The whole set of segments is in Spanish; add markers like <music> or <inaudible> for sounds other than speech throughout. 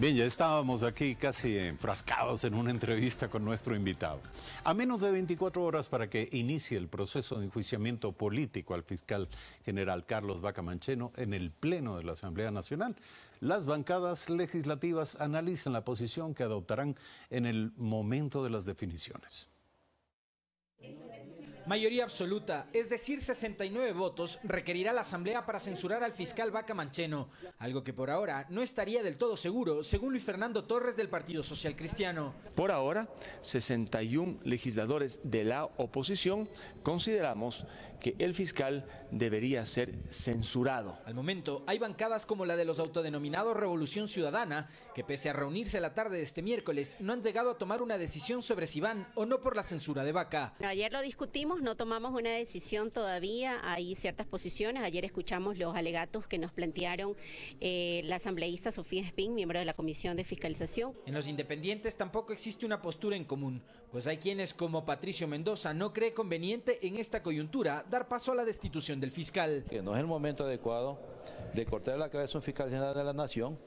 Bien, ya estábamos aquí casi enfrascados en una entrevista con nuestro invitado. A menos de 24 horas para que inicie el proceso de enjuiciamiento político al fiscal general Carlos Vaca Mancheno en el Pleno de la Asamblea Nacional, las bancadas legislativas analizan la posición que adoptarán en el momento de las definiciones. Mayoría absoluta, es decir, 69 votos, requerirá la Asamblea para censurar al fiscal Vaca Mancheno, algo que por ahora no estaría del todo seguro, según Luis Fernando Torres del Partido Social Cristiano. Por ahora, 61 legisladores de la oposición consideramos que el fiscal debería ser censurado. Al momento, hay bancadas como la de los autodenominados Revolución Ciudadana, que pese a reunirse la tarde de este miércoles, no han llegado a tomar una decisión sobre si van o no por la censura de Vaca. Ayer lo discutimos, no tomamos una decisión todavía, hay ciertas posiciones. Ayer escuchamos los alegatos que nos plantearon eh, la asambleísta Sofía Espín, miembro de la Comisión de Fiscalización. En los independientes tampoco existe una postura en común, pues hay quienes como Patricio Mendoza no cree conveniente en esta coyuntura dar paso a la destitución del fiscal. Que no es el momento adecuado de cortar la cabeza a un fiscal general de la Nación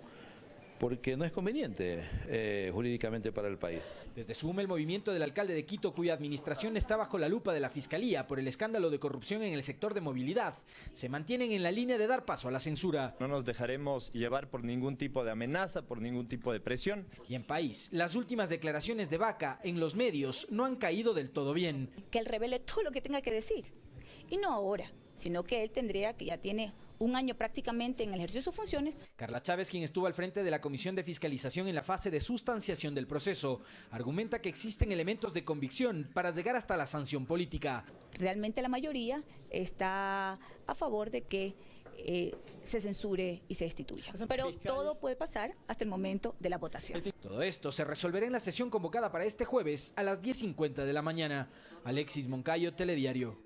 porque no es conveniente eh, jurídicamente para el país. Desde suma el movimiento del alcalde de Quito, cuya administración está bajo la lupa de la Fiscalía por el escándalo de corrupción en el sector de movilidad, se mantienen en la línea de dar paso a la censura. No nos dejaremos llevar por ningún tipo de amenaza, por ningún tipo de presión. Y en país, las últimas declaraciones de Vaca en los medios no han caído del todo bien. Que él revele todo lo que tenga que decir y no ahora, sino que él tendría que ya tiene un año prácticamente en el ejercicio de sus funciones. Carla Chávez, quien estuvo al frente de la Comisión de Fiscalización en la fase de sustanciación del proceso, argumenta que existen elementos de convicción para llegar hasta la sanción política. Realmente la mayoría está a favor de que eh, se censure y se destituya. Pero todo puede pasar hasta el momento de la votación. Todo esto se resolverá en la sesión convocada para este jueves a las 10.50 de la mañana. Alexis Moncayo, Telediario.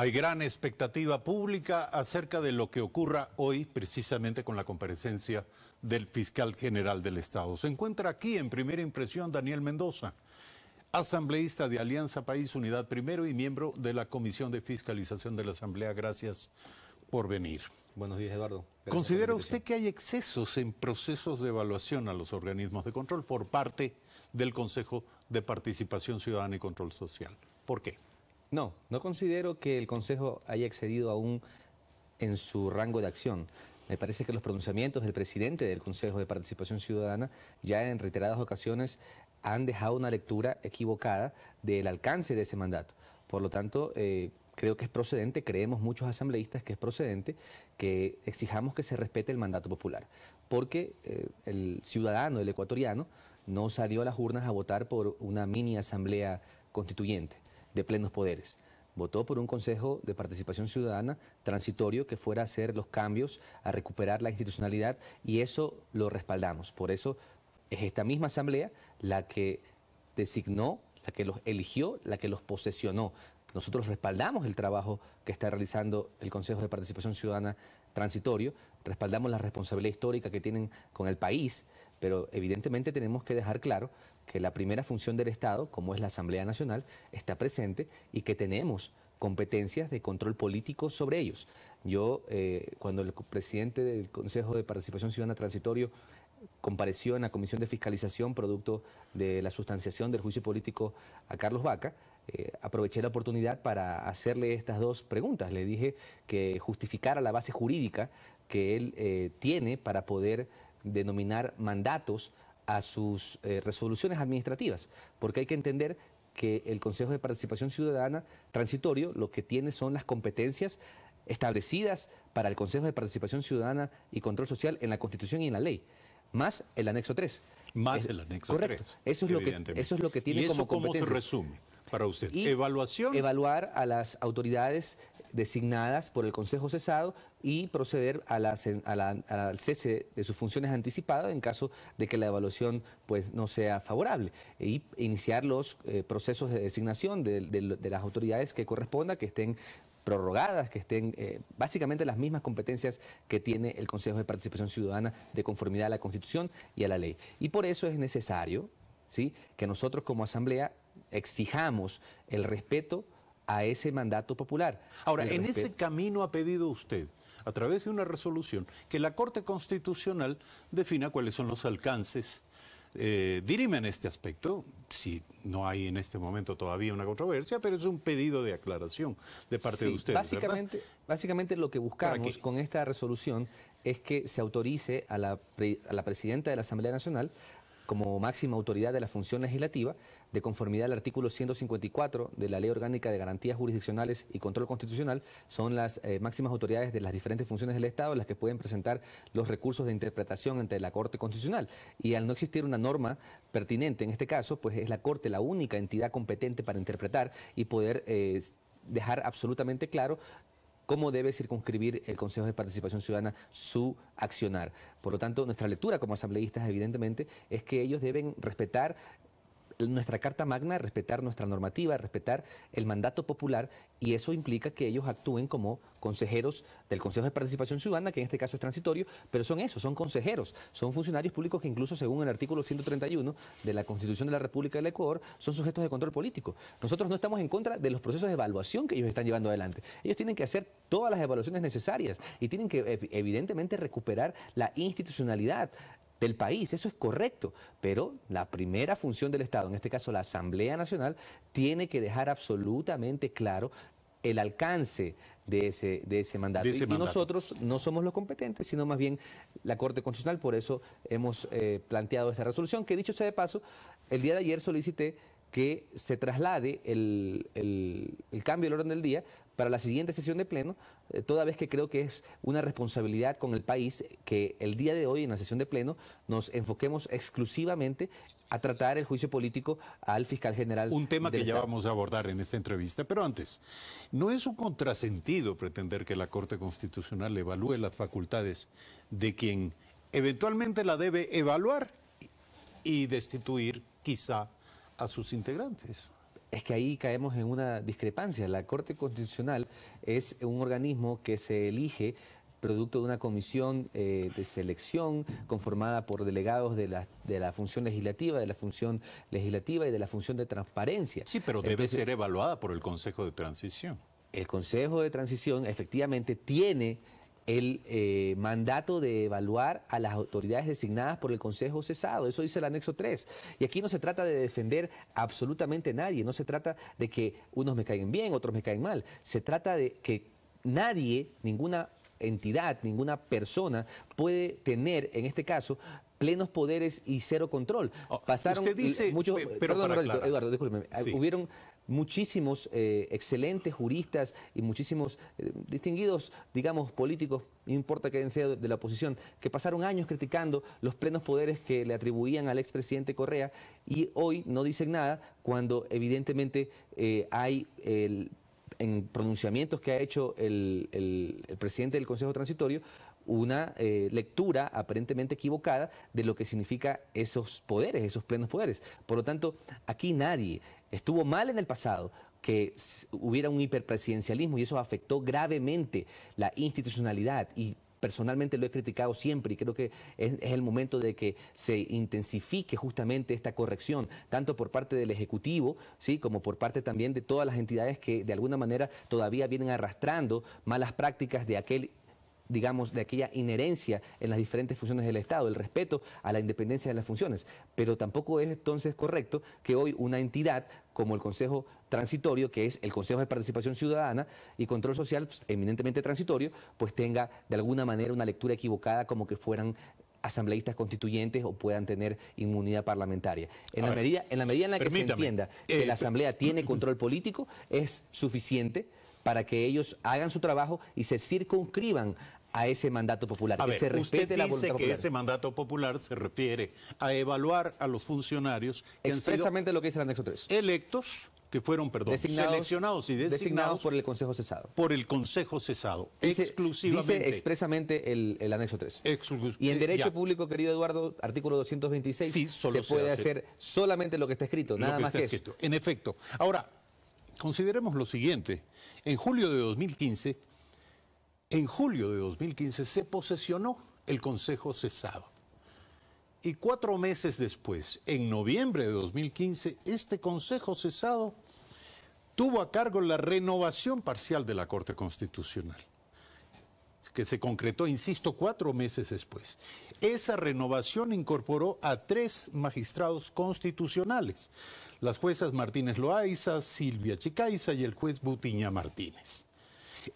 Hay gran expectativa pública acerca de lo que ocurra hoy precisamente con la comparecencia del fiscal general del Estado. Se encuentra aquí en primera impresión Daniel Mendoza, asambleísta de Alianza País Unidad Primero y miembro de la Comisión de Fiscalización de la Asamblea. Gracias por venir. Buenos días, Eduardo. ¿Considera usted que hay excesos en procesos de evaluación a los organismos de control por parte del Consejo de Participación Ciudadana y Control Social? ¿Por qué? No, no considero que el Consejo haya excedido aún en su rango de acción. Me parece que los pronunciamientos del presidente del Consejo de Participación Ciudadana ya en reiteradas ocasiones han dejado una lectura equivocada del alcance de ese mandato. Por lo tanto, eh, creo que es procedente, creemos muchos asambleístas que es procedente que exijamos que se respete el mandato popular, porque eh, el ciudadano, el ecuatoriano, no salió a las urnas a votar por una mini asamblea constituyente de plenos poderes. Votó por un Consejo de Participación Ciudadana transitorio que fuera a hacer los cambios, a recuperar la institucionalidad y eso lo respaldamos. Por eso es esta misma Asamblea la que designó, la que los eligió, la que los posesionó. Nosotros respaldamos el trabajo que está realizando el Consejo de Participación Ciudadana transitorio, respaldamos la responsabilidad histórica que tienen con el país, pero evidentemente tenemos que dejar claro que la primera función del Estado, como es la Asamblea Nacional, está presente y que tenemos competencias de control político sobre ellos. Yo, eh, cuando el presidente del Consejo de Participación Ciudadana Transitorio compareció en la Comisión de Fiscalización producto de la sustanciación del juicio político a Carlos Vaca, eh, aproveché la oportunidad para hacerle estas dos preguntas. Le dije que justificara la base jurídica que él eh, tiene para poder denominar mandatos a sus eh, resoluciones administrativas, porque hay que entender que el Consejo de Participación Ciudadana transitorio lo que tiene son las competencias establecidas para el Consejo de Participación Ciudadana y Control Social en la Constitución y en la ley más el anexo 3. Más el anexo correcto. 3. Eso es, lo que, eso es lo que tiene ¿Y eso como competencia. Para usted, evaluación. Evaluar a las autoridades designadas por el Consejo Cesado y proceder a la, al cese de sus funciones anticipadas en caso de que la evaluación pues, no sea favorable iniciar los eh, procesos de designación de, las autoridades que corresponda, que estén prorrogadas, que estén eh, básicamente las mismas competencias que tiene el Consejo de Participación Ciudadana de conformidad a la Constitución y a la ley. Y por eso es necesario ¿sí? que nosotros como Asamblea exijamos el respeto a ese mandato popular. Ahora, en ese camino ha pedido usted, a través de una resolución, que la Corte Constitucional defina cuáles son los alcances. Eh, dirime en este aspecto, si no hay en este momento todavía una controversia, pero es un pedido de aclaración de parte de usted Básicamente, básicamente lo que buscamos con esta resolución es que se autorice a a la presidenta de la Asamblea Nacional como máxima autoridad de la función legislativa, de conformidad al artículo 154 de la Ley Orgánica de Garantías Jurisdiccionales y Control Constitucional, son las eh, máximas autoridades de las diferentes funciones del Estado las que pueden presentar los recursos de interpretación ante la Corte Constitucional. Y al no existir una norma pertinente en este caso, pues es la Corte la única entidad competente para interpretar y poder... Eh, dejar absolutamente claro cómo debe circunscribir el Consejo de Participación Ciudadana su accionar. Por lo tanto, nuestra lectura como asambleístas, evidentemente, es que ellos deben respetar nuestra Carta Magna, respetar nuestra normativa, respetar el mandato popular y eso implica que ellos actúen como consejeros del Consejo de Participación Ciudadana, que en este caso es transitorio, pero son eso, son consejeros, son funcionarios públicos que incluso según el artículo 131 de la Constitución de la República del Ecuador son sujetos de control político. Nosotros no estamos en contra de los procesos de evaluación que ellos están llevando adelante. Ellos tienen que hacer todas las evaluaciones necesarias y tienen que eh, evidentemente recuperar la institucionalidad del país, eso es correcto, pero la primera función del Estado, en este caso la Asamblea Nacional, tiene que dejar absolutamente claro el alcance de ese, de ese mandato. y, nosotros no somos los competentes, sino más bien la Corte Constitucional, por eso hemos eh, planteado esta resolución, que dicho sea de paso, el día de ayer solicité que se traslade el, cambio del orden del día para la siguiente sesión de pleno, eh, toda vez que creo que es una responsabilidad con el país que el día de hoy en la sesión de pleno nos enfoquemos exclusivamente a tratar el juicio político al fiscal general. Un tema que ya vamos a abordar en esta entrevista, pero antes, no es un contrasentido pretender que la Corte Constitucional evalúe las facultades de quien eventualmente la debe evaluar y destituir quizá a sus integrantes. Es que ahí caemos en una discrepancia. La Corte Constitucional es un organismo que se elige producto de una comisión eh, de selección conformada por delegados de la, de la función legislativa, de la función legislativa y de la función de transparencia. Sí, pero debe ser evaluada por el Consejo de Transición. El Consejo de Transición efectivamente tiene el eh, mandato de evaluar a las autoridades designadas por el Consejo cesado. Eso dice el anexo 3. Y aquí no se trata de defender absolutamente a nadie, no se trata de que unos me caigan bien, otros me caigan mal. Se trata de que nadie, ninguna entidad, ninguna persona puede tener, en este caso, plenos poderes y cero control. Ah, pasaron usted dice, muchos, perdón, Eduardo, ah, hubieron muchísimos eh, excelentes juristas y muchísimos eh, distinguidos, digamos, políticos, no importa que sea de la oposición, que pasaron años criticando los plenos poderes que le atribuían al expresidente Correa y hoy no dicen nada cuando evidentemente eh, hay en pronunciamientos que ha hecho el, presidente del Consejo Transitorio, una eh, lectura aparentemente equivocada de lo que significa esos poderes, esos plenos poderes. Por lo tanto, aquí nadie estuvo mal en el pasado, que hubiera un hiperpresidencialismo y eso afectó gravemente la institucionalidad y personalmente lo he criticado siempre y creo que es, es, el momento de que se intensifique justamente esta corrección, tanto por parte del Ejecutivo, ¿sí? como por parte también de todas las entidades que de alguna manera todavía vienen arrastrando malas prácticas de aquel digamos, de aquella inherencia en las diferentes funciones del Estado, el respeto a la independencia de las funciones. Pero tampoco es entonces correcto que hoy una entidad como el Consejo Transitorio, que es el Consejo de Participación Ciudadana y Control Social, pues, eminentemente transitorio, pues tenga de alguna manera una lectura equivocada como que fueran asambleístas constituyentes o puedan tener inmunidad parlamentaria. En, la, medida, en la que se entienda que eh, la Asamblea tiene control político, es suficiente para que ellos hagan su trabajo y se circunscriban a ese mandato popular, usted la dice que ese mandato popular se refiere a evaluar a los funcionarios que Expresamente lo que dice el anexo 3. Electos que fueron, perdón, seleccionados y designados, por el Consejo Cesado. Por el Consejo Cesado, exclusivamente. expresamente el, anexo 3. y en eh, Derecho Público, querido Eduardo, artículo 226, se, puede hacer solamente lo que está escrito, nada más que eso. En efecto. Ahora, consideremos lo siguiente. En julio de 2015 en julio de 2015 se posesionó el Consejo Cesado. Y cuatro meses después, en noviembre de 2015, este Consejo Cesado tuvo a cargo la renovación parcial de la Corte Constitucional, que se concretó, insisto, cuatro meses después. Esa renovación incorporó a tres magistrados constitucionales, las juezas Martínez Loaiza, Silvia Chicaiza y el juez Butiña Martínez.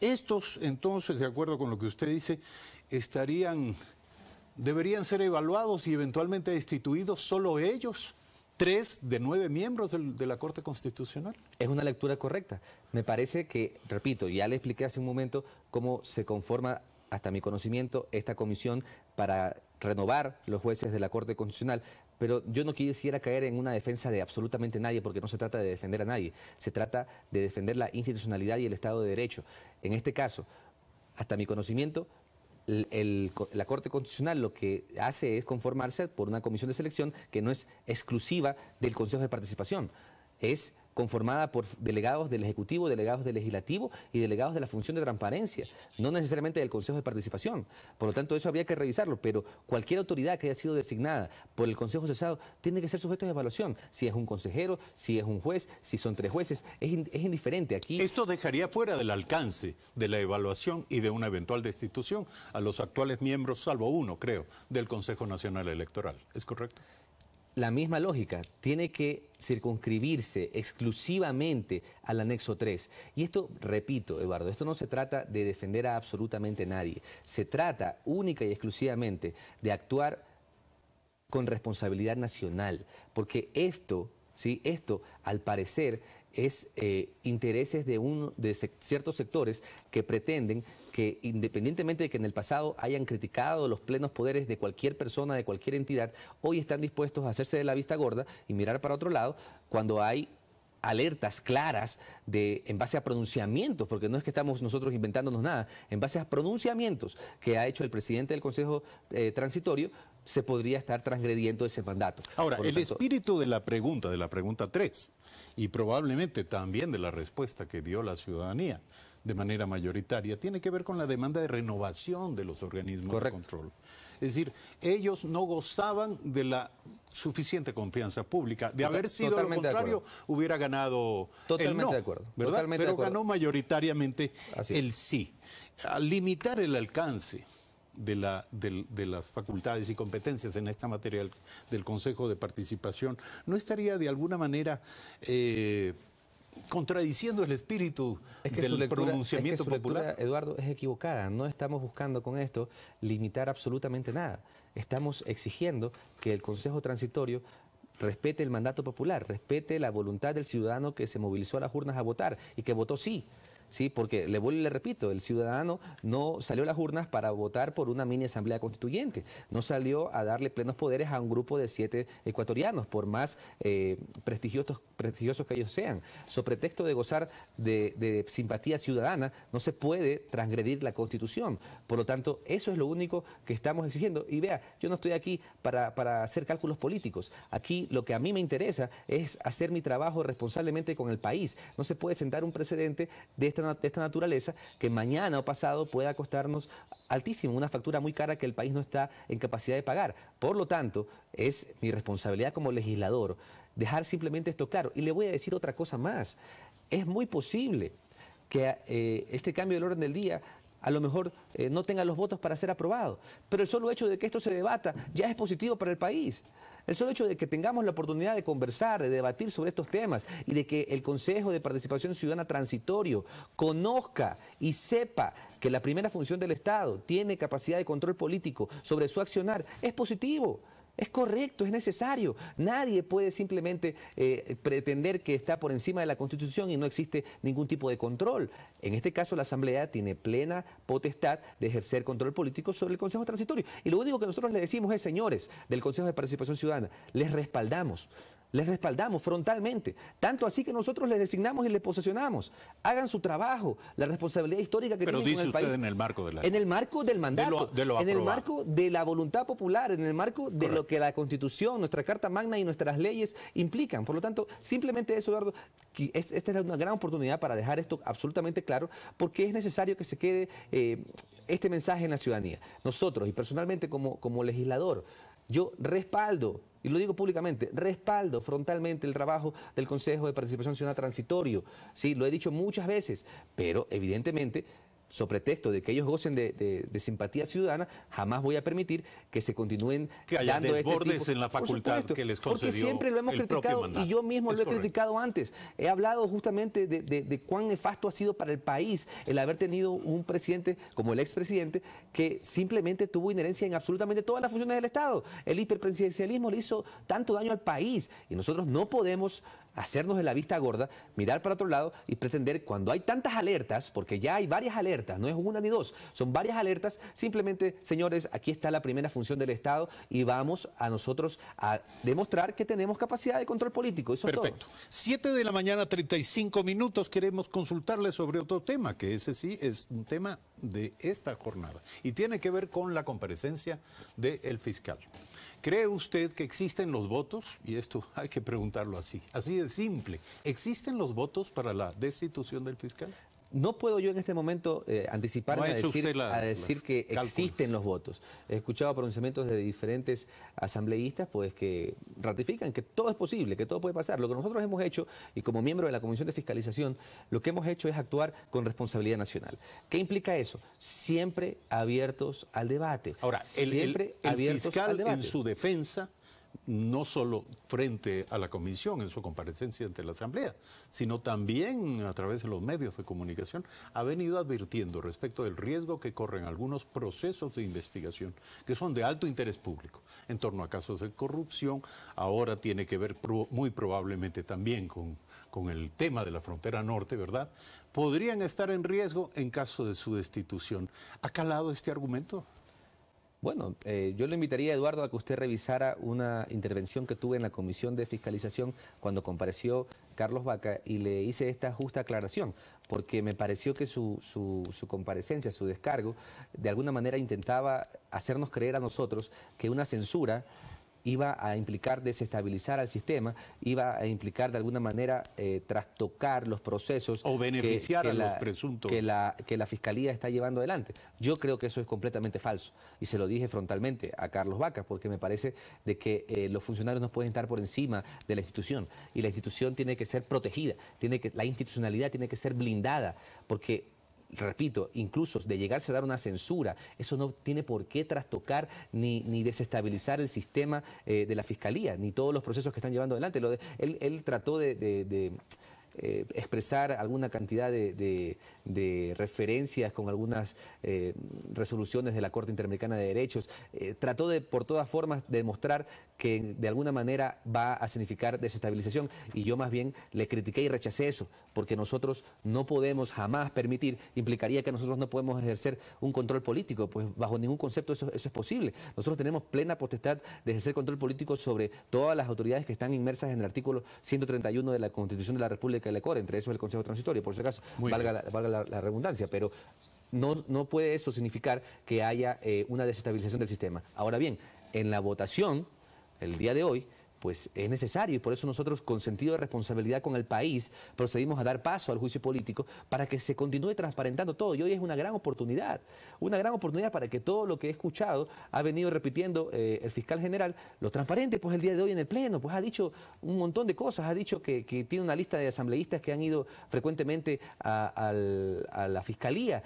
Estos, entonces, de acuerdo con lo que usted dice, estarían, deberían ser evaluados y eventualmente destituidos solo ellos, tres de nueve miembros de, de la Corte Constitucional. Es una lectura correcta. Me parece que, repito, ya le expliqué hace un momento cómo se conforma hasta mi conocimiento, esta comisión para renovar los jueces de la Corte Constitucional, pero yo no quisiera caer en una defensa de absolutamente nadie, porque no se trata de defender a nadie, se trata de defender la institucionalidad y el Estado de Derecho. En este caso, hasta mi conocimiento, la Corte Constitucional lo que hace es conformarse por una comisión de selección que no es exclusiva del Consejo de Participación, es conformada por delegados del Ejecutivo, delegados del Legislativo y delegados de la función de transparencia, no necesariamente del Consejo de Participación. Por lo tanto, eso había que revisarlo, pero cualquier autoridad que haya sido designada por el Consejo Cesado tiene que ser sujeto de evaluación, si es un consejero, si es un juez, si son tres jueces, es, es indiferente aquí. Esto dejaría fuera del alcance de la evaluación y de una eventual destitución a los actuales miembros, salvo uno, creo, del Consejo Nacional Electoral. ¿Es correcto? la misma lógica, tiene que circunscribirse exclusivamente al anexo 3. Y esto, repito, Eduardo, esto no se trata de defender a absolutamente nadie, se trata única y exclusivamente de actuar con responsabilidad nacional, porque esto, ¿sí? esto al parecer es eh, intereses de, de ciertos sectores que pretenden que independientemente de que en el pasado hayan criticado los plenos poderes de cualquier persona, de cualquier entidad, hoy están dispuestos a hacerse de la vista gorda y mirar para otro lado cuando hay alertas claras de, en base a pronunciamientos, porque no es que estamos nosotros inventándonos nada, en base a pronunciamientos que ha hecho el presidente del Consejo eh, Transitorio, se podría estar transgrediendo ese mandato. Ahora, el espíritu de la pregunta, de la pregunta 3, y probablemente también de la respuesta que dio la ciudadanía de manera mayoritaria, tiene que ver con la demanda de renovación de los organismos de control. Es decir, ellos no gozaban de la suficiente confianza pública. De tota- haber sido lo contrario, hubiera ganado Totalmente no, acuerdo. Pero ganó mayoritariamente el sí. Al limitar el alcance de, las facultades y competencias en esta materia del, Consejo de Participación, ¿no estaría de alguna manera eh, contradiciendo el espíritu del pronunciamiento popular? Eduardo, es equivocada. No estamos buscando con esto limitar absolutamente nada. Estamos exigiendo que el Consejo Transitorio respete el mandato popular, respete la voluntad del ciudadano que se movilizó a las urnas a votar y que votó sí. ¿sí? porque le vuelvo y le repito, el ciudadano no salió a las urnas para votar por una mini asamblea constituyente, no salió a darle plenos poderes a un grupo de siete ecuatorianos, por más eh, prestigiosos prestigiosos que ellos sean. ...sobre pretexto de gozar de, simpatía ciudadana, no se puede transgredir la Constitución. Por lo tanto, eso es lo único que estamos exigiendo. Y vea, yo no estoy aquí para, hacer cálculos políticos. Aquí lo que a mí me interesa es hacer mi trabajo responsablemente con el país. No se puede sentar un precedente de esta naturaleza que mañana o pasado pueda costarnos altísimo, una factura muy cara que el país no está en capacidad de pagar. Por lo tanto, es mi responsabilidad como legislador dejar simplemente esto claro. Y le voy a decir otra cosa más. Es muy posible que eh, este cambio del orden del día a lo mejor eh, no tenga los votos para ser aprobado. Pero el solo hecho de que esto se debata ya es positivo para el país. El solo hecho de que tengamos la oportunidad de conversar, de debatir sobre estos temas y de que el Consejo de Participación Ciudadana Transitorio conozca y sepa que la primera función del Estado tiene capacidad de control político sobre su accionar es positivo. Es correcto, es necesario. Nadie puede simplemente eh, pretender que está por encima de la Constitución y no existe ningún tipo de control. En este caso, la Asamblea tiene plena potestad de ejercer control político sobre el Consejo Transitorio. Y lo único que nosotros le decimos es, señores del Consejo de Participación Ciudadana, les respaldamos. Les respaldamos frontalmente, tanto así que nosotros les designamos y les posicionamos. Hagan su trabajo, la responsabilidad histórica que Pero tienen el país. en el marco En el marco del mandato, en el marco de la voluntad popular, en el marco de lo que la Constitución, nuestra Carta Magna y nuestras leyes implican. Por lo tanto, simplemente eso, Eduardo, esta es una gran oportunidad para dejar esto absolutamente claro, porque es necesario que se quede eh, este mensaje en la ciudadanía. Nosotros, y personalmente como, como legislador, yo respaldo, y lo digo públicamente, respaldo frontalmente el trabajo del Consejo de Participación Ciudadana Transitorio. Sí, lo he dicho muchas veces, pero evidentemente sobre texto de que ellos gocen de, simpatía ciudadana, jamás voy a permitir que se continúen que haya dando este en la facultad que les concedió Porque siempre lo hemos criticado y yo mismo lo he criticado antes. He hablado justamente de, de, cuán nefasto ha sido para el país el haber tenido un presidente como el expresidente que simplemente tuvo inherencia en absolutamente todas las funciones del Estado. El hiperpresidencialismo le hizo tanto daño al país y nosotros no podemos hacernos de la vista gorda, mirar para otro lado y pretender cuando hay tantas alertas, porque ya hay varias alertas, no es una ni dos, son varias alertas, simplemente, señores, aquí está la primera función del Estado y vamos a nosotros a demostrar que tenemos capacidad de control político. Eso Perfecto. Es todo. 7 de la mañana, 35 minutos, queremos consultarle sobre otro tema, que ese sí es un tema de esta jornada y tiene que ver con la comparecencia del fiscal. ¿Cree usted que existen los votos? Y esto <laughs> hay que preguntarlo así, así de simple. ¿Existen los votos para la destitución del fiscal? No puedo yo en este momento eh, anticiparme a decir, que existen los votos. He escuchado pronunciamientos de diferentes asambleístas pues que ratifican que todo es posible, que todo puede pasar. Lo que nosotros hemos hecho, y como miembro de la Comisión de Fiscalización, lo que hemos hecho es actuar con responsabilidad nacional. ¿Qué implica eso? Siempre abiertos al debate. Ahora, el, siempre abiertos fiscal al debate. en su defensa no solo frente a la Comisión en su comparecencia ante la Asamblea, sino también a través de los medios de comunicación, ha venido advirtiendo respecto del riesgo que corren algunos procesos de investigación que son de alto interés público en torno a casos de corrupción. Ahora tiene que ver muy probablemente también con, con el tema de la frontera norte, ¿verdad? Podrían estar en riesgo en caso de su destitución. ¿Ha calado este argumento? Bueno, eh, yo le invitaría, a Eduardo, a que usted revisara una intervención que tuve en la Comisión de Fiscalización cuando compareció Carlos Vaca y le hice esta justa aclaración, porque me pareció que su, su, su comparecencia, su descargo, de alguna manera intentaba hacernos creer a nosotros que una censura iba a implicar desestabilizar al sistema, iba a implicar de alguna manera eh, trastocar los procesos. O beneficiar que, la, Que la, Fiscalía está llevando adelante. Yo creo que eso es completamente falso. Y se lo dije frontalmente a Carlos Vaca, porque me parece de que eh, los funcionarios no pueden estar por encima de la institución. Y la institución tiene que ser protegida, tiene que, la institucionalidad tiene que ser blindada, porque repito, incluso de llegarse a dar una censura, eso no tiene por qué trastocar ni, ni desestabilizar el sistema eh, de la Fiscalía, ni todos los procesos que están llevando adelante. Lo él, trató de eh, expresar alguna cantidad de, referencias con algunas eh, resoluciones de la Corte Interamericana de Derechos. Eh, trató de, por todas formas, demostrar que de alguna manera va a significar desestabilización. Y yo más bien le critiqué y rechacé eso, porque nosotros no podemos jamás permitir, implicaría que nosotros no podemos ejercer un control político, pues bajo ningún concepto eso es posible. Nosotros tenemos plena potestad de ejercer control político sobre todas las autoridades que están inmersas en el artículo 131 de la Constitución de la República que le la entre eso el Consejo Transitorio, por si acaso, valga, la, redundancia, pero no, puede eso significar que haya eh, una desestabilización del sistema. Ahora bien, en la votación, el día de hoy, pues es necesario y por eso nosotros con sentido de responsabilidad con el país procedimos a dar paso al juicio político para que se continúe transparentando todo y hoy es una gran oportunidad, una gran oportunidad para que todo lo que he escuchado ha venido repitiendo eh, el fiscal general, lo transparente pues el día de hoy en el pleno, pues ha dicho un montón de cosas, ha dicho que, tiene una lista de asambleístas que han ido frecuentemente a, la fiscalía,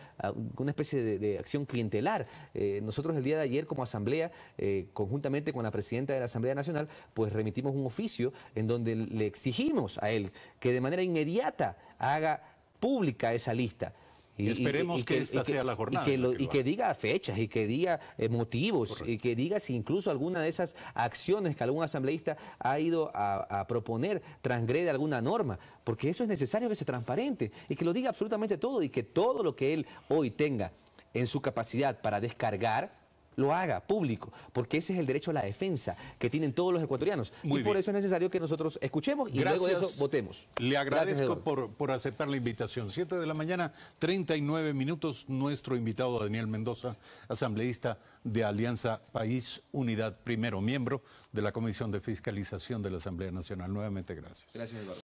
una especie de, acción clientelar. Eh, nosotros el día de ayer como asamblea, eh, conjuntamente con la presidenta de la Asamblea Nacional, pues emitimos un oficio en donde le exigimos a él que de manera inmediata haga pública esa lista. Y, esperemos que, esta sea la jornada. Y que, diga fechas, y que diga eh, motivos, y que diga si incluso alguna de esas acciones que algún asambleísta ha ido a, a, proponer transgrede alguna norma, porque eso es necesario que sea transparente y que lo diga absolutamente todo y que todo lo que él hoy tenga en su capacidad para descargar, lo haga público, porque ese es el derecho a la defensa que tienen todos los ecuatorianos. Muy y por eso es necesario que nosotros escuchemos y luego de eso votemos. Le agradezco por, por aceptar la invitación. Siete de la mañana, 39 minutos, nuestro invitado Daniel Mendoza, asambleísta de Alianza País Unidad, primero miembro de la Comisión de Fiscalización de la Asamblea Nacional. Nuevamente, gracias. Gracias, Eduardo.